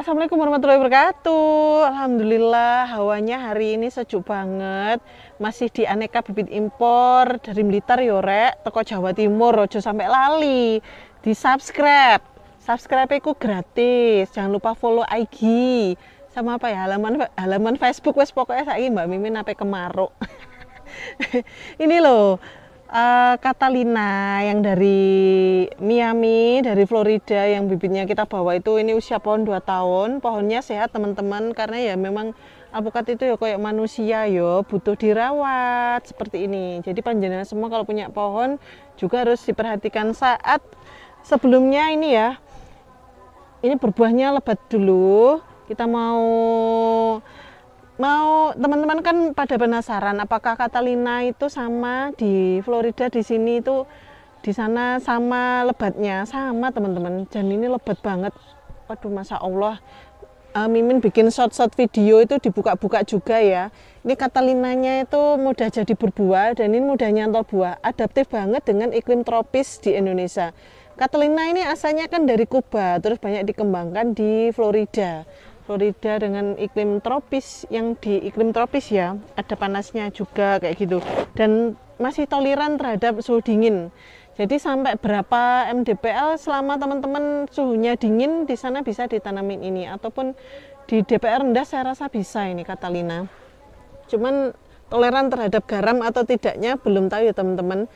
Assalamualaikum warahmatullahi wabarakatuh. Alhamdulillah, hawanya hari ini sejuk banget. Masih di aneka bibit impor dari Militer Yorek, ya, toko Jawa Timur, rojo sampai lali. Di subscribe, subscribe ku gratis. Jangan lupa follow IG sama apa ya halaman halaman Facebook wes pokoknya saya Mbak Mimin sampai kemaruk. ini loh uh, yang dari Miami, dari Florida yang bibitnya kita bawa itu ini usia pohon 2 tahun. Pohonnya sehat teman-teman karena ya memang alpukat itu ya kayak manusia ya butuh dirawat seperti ini. Jadi panjenengan semua kalau punya pohon juga harus diperhatikan saat sebelumnya ini ya. Ini berbuahnya lebat dulu. Kita mau mau teman-teman kan pada penasaran apakah Catalina itu sama di Florida di sini itu di sana sama lebatnya sama teman-teman dan ini lebat banget waduh masa Allah uh, Mimin bikin short-short video itu dibuka-buka juga ya ini Catalinanya itu mudah jadi berbuah dan ini mudah nyantol buah adaptif banget dengan iklim tropis di Indonesia Catalina ini asalnya kan dari Kuba terus banyak dikembangkan di Florida Florida dengan iklim tropis yang di iklim tropis ya ada panasnya juga kayak gitu dan masih toleran terhadap suhu dingin jadi sampai berapa MDPL selama teman-teman suhunya dingin di sana bisa ditanamin ini ataupun di DPR rendah saya rasa bisa ini Catalina cuman toleran terhadap garam atau tidaknya belum tahu ya teman-teman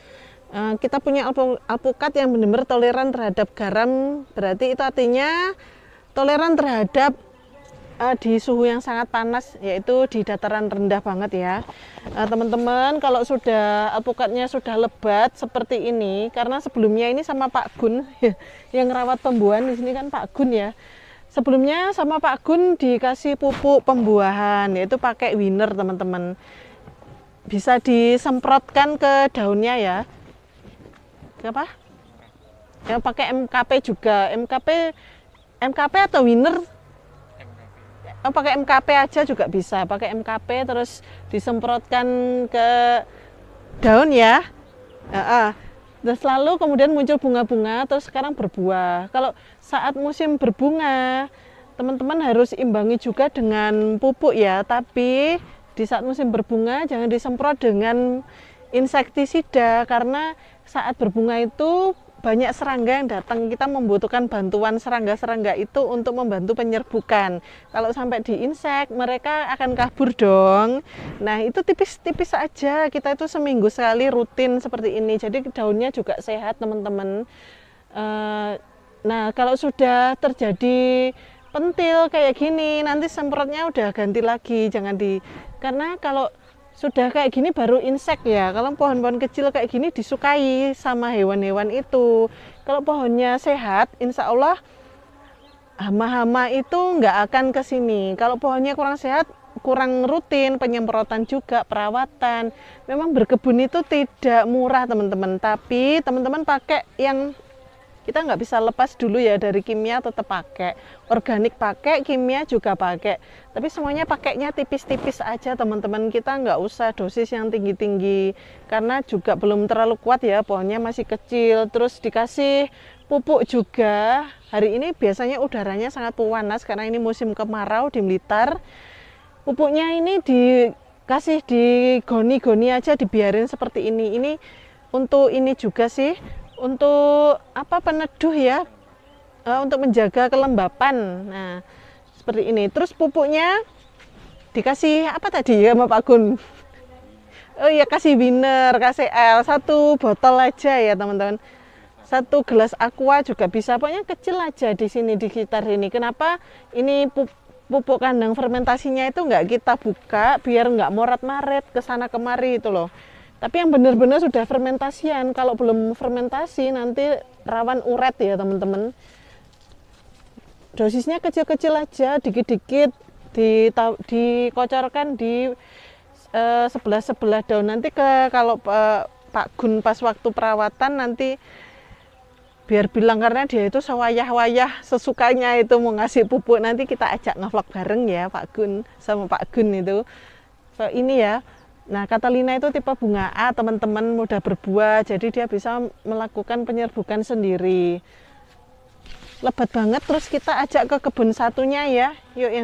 eh, kita punya alpukat yang benar-benar toleran terhadap garam berarti itu artinya toleran terhadap uh, di suhu yang sangat panas yaitu di dataran rendah banget ya eh, teman-teman uh, kalau sudah alpukatnya eh, sudah lebat seperti ini karena sebelumnya ini sama Pak Gun yang rawat pembuahan di sini kan Pak Gun ya sebelumnya sama Pak Gun dikasih pupuk pembuahan yaitu pakai winner teman-teman bisa disemprotkan ke daunnya ya ke apa yang pakai MKP juga MKP MKP atau winner Oh, pakai MKP aja juga bisa pakai MKP terus disemprotkan ke daun ya uh -uh. Terus lalu kemudian muncul bunga-bunga, terus sekarang berbuah. Kalau saat musim berbunga, teman-teman harus imbangi juga dengan pupuk ya, tapi di saat musim berbunga jangan disemprot dengan insektisida karena saat berbunga itu banyak serangga yang datang kita membutuhkan bantuan serangga-serangga itu untuk membantu penyerbukan kalau sampai di insek mereka akan kabur dong nah itu tipis-tipis saja kita itu seminggu sekali rutin seperti ini jadi daunnya juga sehat teman-teman eh, nah kalau sudah terjadi pentil kayak gini nanti semprotnya udah ganti lagi jangan di karena kalau sudah kayak gini baru insek ya kalau pohon-pohon kecil kayak gini disukai sama hewan-hewan itu kalau pohonnya sehat insya Allah hama-hama itu nggak akan ke sini kalau pohonnya kurang sehat kurang rutin penyemprotan juga perawatan memang berkebun itu tidak murah teman-teman tapi teman-teman pakai yang kita nggak bisa lepas dulu ya dari kimia tetap pakai organik pakai kimia juga pakai tapi semuanya pakainya tipis-tipis aja teman-teman kita nggak usah dosis yang tinggi-tinggi karena juga belum terlalu kuat ya pohonnya masih kecil terus dikasih pupuk juga hari ini biasanya udaranya sangat panas karena ini musim kemarau di militer. pupuknya ini dikasih di goni-goni aja dibiarin seperti ini ini untuk ini juga sih untuk apa peneduh ya uh, untuk menjaga kelembapan nah seperti ini terus pupuknya dikasih apa tadi ya sama Pak Gun oh iya kasih winner kasih L satu botol aja ya teman-teman satu gelas aqua juga bisa pokoknya kecil aja di sini di sekitar ini kenapa ini pupuk kandang fermentasinya itu enggak kita buka biar enggak morat maret ke sana kemari itu loh tapi yang benar-benar sudah fermentasian. Kalau belum fermentasi nanti rawan uret ya teman-teman. Dosisnya kecil-kecil aja, dikit-dikit dikocorkan di eh, sebelah-sebelah uh, daun. Nanti ke kalau uh, Pak Gun pas waktu perawatan nanti biar bilang karena dia itu sewayah-wayah sesukanya itu mau ngasih pupuk nanti kita ajak ngevlog bareng ya Pak Gun sama Pak Gun itu so, ini ya Nah, Catalina itu tipe bunga A, teman-teman mudah berbuah, jadi dia bisa melakukan penyerbukan sendiri. Lebat banget, terus kita ajak ke kebun satunya ya. Yuk yang